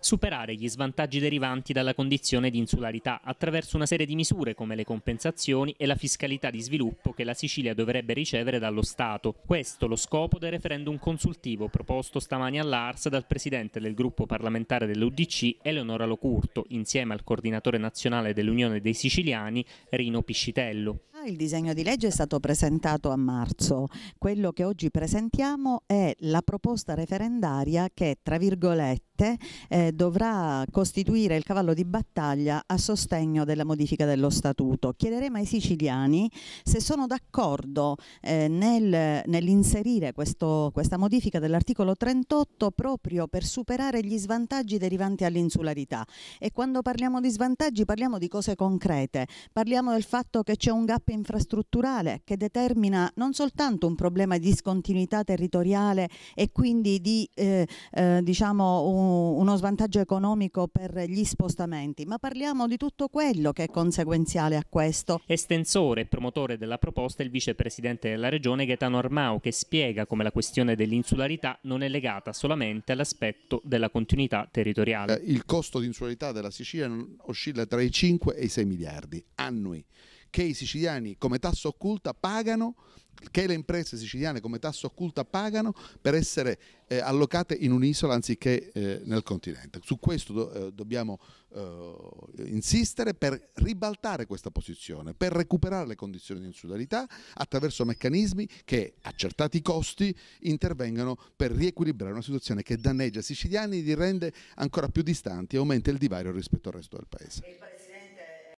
superare gli svantaggi derivanti dalla condizione di insularità attraverso una serie di misure come le compensazioni e la fiscalità di sviluppo che la Sicilia dovrebbe ricevere dallo Stato. Questo lo scopo del referendum consultivo proposto stamani all'Ars dal presidente del gruppo parlamentare dell'UDC Eleonora Locurto insieme al coordinatore nazionale dell'Unione dei Siciliani Rino Piscitello il disegno di legge è stato presentato a marzo. Quello che oggi presentiamo è la proposta referendaria che, tra virgolette, eh, dovrà costituire il cavallo di battaglia a sostegno della modifica dello statuto. Chiederemo ai siciliani se sono d'accordo eh, nel, nell'inserire questa modifica dell'articolo 38 proprio per superare gli svantaggi derivanti all'insularità. E quando parliamo di svantaggi parliamo di cose concrete, parliamo del fatto che c'è un gap infrastrutturale che determina non soltanto un problema di discontinuità territoriale e quindi di eh, eh, diciamo un, uno svantaggio economico per gli spostamenti, ma parliamo di tutto quello che è conseguenziale a questo. Estensore e promotore della proposta è il vicepresidente della regione Gaetano Armao che spiega come la questione dell'insularità non è legata solamente all'aspetto della continuità territoriale. Eh, il costo di insularità della Sicilia oscilla tra i 5 e i 6 miliardi annui che i siciliani come tassa occulta pagano che le imprese siciliane come tassa occulta pagano per essere eh, allocate in un'isola anziché eh, nel continente. Su questo do, eh, dobbiamo eh, insistere per ribaltare questa posizione, per recuperare le condizioni di insularità attraverso meccanismi che, accertati i costi, intervengano per riequilibrare una situazione che danneggia i siciliani e li rende ancora più distanti e aumenta il divario rispetto al resto del paese.